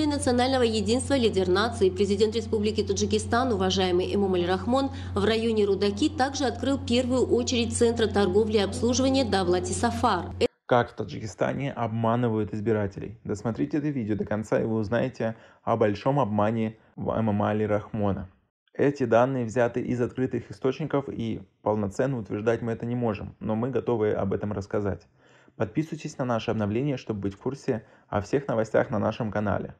истории национального единства лидер нации, президент Республики Таджикистан, уважаемый Эмомаль Рахмон, в районе Рудаки также открыл первую очередь Центра торговли и обслуживания Давлати Сафар. Как в Таджикистане обманывают избирателей. Досмотрите это видео до конца и вы узнаете о большом обмане в Эмомали Рахмона. Эти данные взяты из открытых источников и полноценно утверждать мы это не можем, но мы готовы об этом рассказать. Подписывайтесь на наши обновления, чтобы быть в курсе о всех новостях на нашем канале.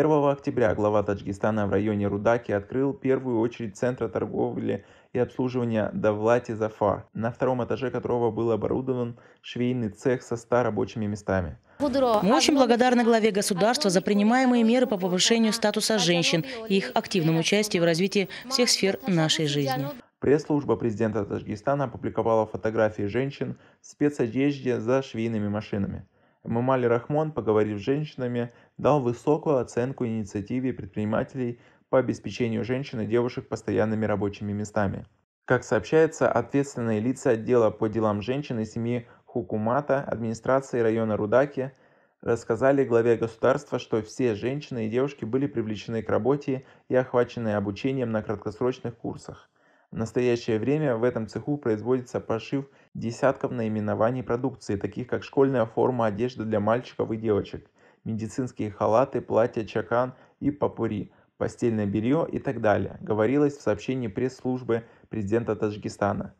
1 октября глава Таджикистана в районе Рудаки открыл первую очередь центра торговли и обслуживания Давлати Зафар, на втором этаже которого был оборудован швейный цех со 100 рабочими местами. Мы очень благодарны главе государства за принимаемые меры по повышению статуса женщин и их активному участию в развитии всех сфер нашей жизни. Пресс-служба президента Таджикистана опубликовала фотографии женщин в спецодежде за швейными машинами. Мамали Рахмон, поговорив с женщинами, дал высокую оценку инициативе предпринимателей по обеспечению женщин и девушек постоянными рабочими местами. Как сообщается, ответственные лица отдела по делам женщин и семьи Хукумата администрации района Рудаки рассказали главе государства, что все женщины и девушки были привлечены к работе и охвачены обучением на краткосрочных курсах. В настоящее время в этом цеху производится пошив десятков наименований продукции, таких как школьная форма одежды для мальчиков и девочек, медицинские халаты, платья чакан и папури, постельное белье и так далее, говорилось в сообщении пресс-службы президента Таджикистана.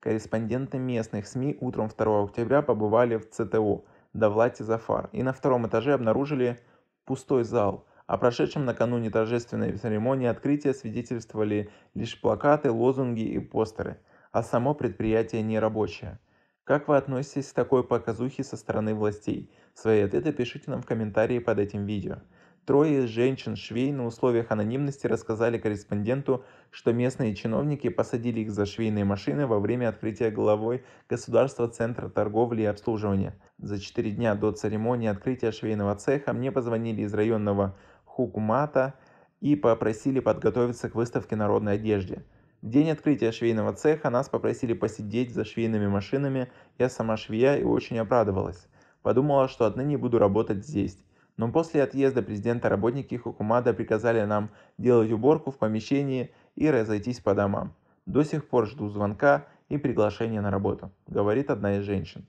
Корреспонденты местных СМИ утром 2 октября побывали в ЦТО Давлати Зафар и на втором этаже обнаружили пустой зал – о прошедшем накануне торжественной церемонии открытия свидетельствовали лишь плакаты, лозунги и постеры, а само предприятие не рабочее. Как вы относитесь к такой показухе со стороны властей? Свои ответы пишите нам в комментарии под этим видео. Трое женщин-швей на условиях анонимности рассказали корреспонденту, что местные чиновники посадили их за швейные машины во время открытия главой государства Центра торговли и обслуживания. За четыре дня до церемонии открытия швейного цеха мне позвонили из районного Хугмата и попросили подготовиться к выставке народной одежды. В день открытия швейного цеха нас попросили посидеть за швейными машинами, я сама швея и очень обрадовалась. Подумала, что отныне буду работать здесь. Но после отъезда президента работники Хукумада приказали нам делать уборку в помещении и разойтись по домам. До сих пор жду звонка и приглашения на работу, говорит одна из женщин.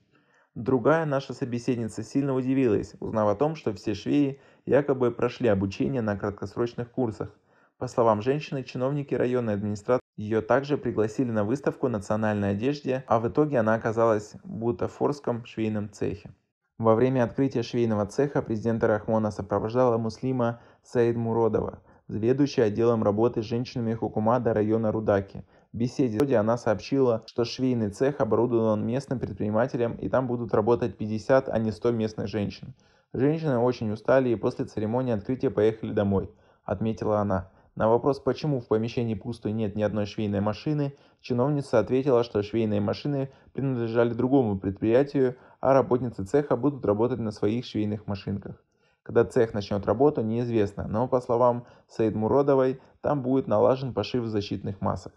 Другая наша собеседница сильно удивилась, узнав о том, что все швеи якобы прошли обучение на краткосрочных курсах. По словам женщины, чиновники районной администрации ее также пригласили на выставку национальной одежды, а в итоге она оказалась в бутафорском швейном цехе. Во время открытия швейного цеха президента Рахмона сопровождала муслима Саид Муродова – заведующей отделом работы с женщинами Хукумада района Рудаки. В беседе она сообщила, что швейный цех оборудован местным предпринимателем и там будут работать 50, а не 100 местных женщин. Женщины очень устали и после церемонии открытия поехали домой, отметила она. На вопрос, почему в помещении пусто и нет ни одной швейной машины, чиновница ответила, что швейные машины принадлежали другому предприятию, а работницы цеха будут работать на своих швейных машинках. Когда цех начнет работу, неизвестно, но по словам Саид Муродовой, там будет налажен пошив защитных масок.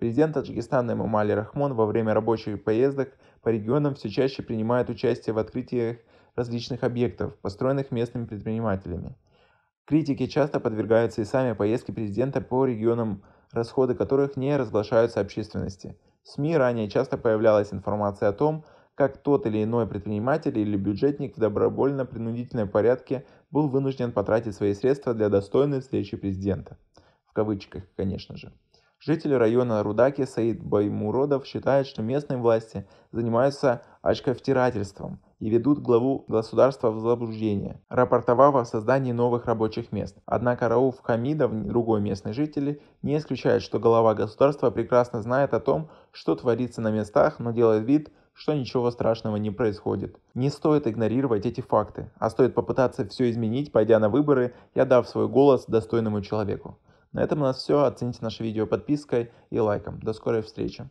Президент Таджикистана Эмамали Рахмон во время рабочих поездок по регионам все чаще принимает участие в открытиях различных объектов, построенных местными предпринимателями. Критики часто подвергаются и сами поездки президента по регионам, расходы которых не разглашаются общественности. В СМИ ранее часто появлялась информация о том, как тот или иной предприниматель или бюджетник в добровольно-принудительном порядке был вынужден потратить свои средства для достойной встречи президента. В кавычках, конечно же. Житель района Рудаки Саид Баймуродов считает, что местные власти занимаются очковтирательством, и ведут главу государства в заблуждение, рапортовав о создании новых рабочих мест. Однако Рауф Хамидов, другой местный житель, не исключает, что глава государства прекрасно знает о том, что творится на местах, но делает вид, что ничего страшного не происходит. Не стоит игнорировать эти факты, а стоит попытаться все изменить, пойдя на выборы и отдав свой голос достойному человеку. На этом у нас все. Оцените наше видео подпиской и лайком. До скорой встречи.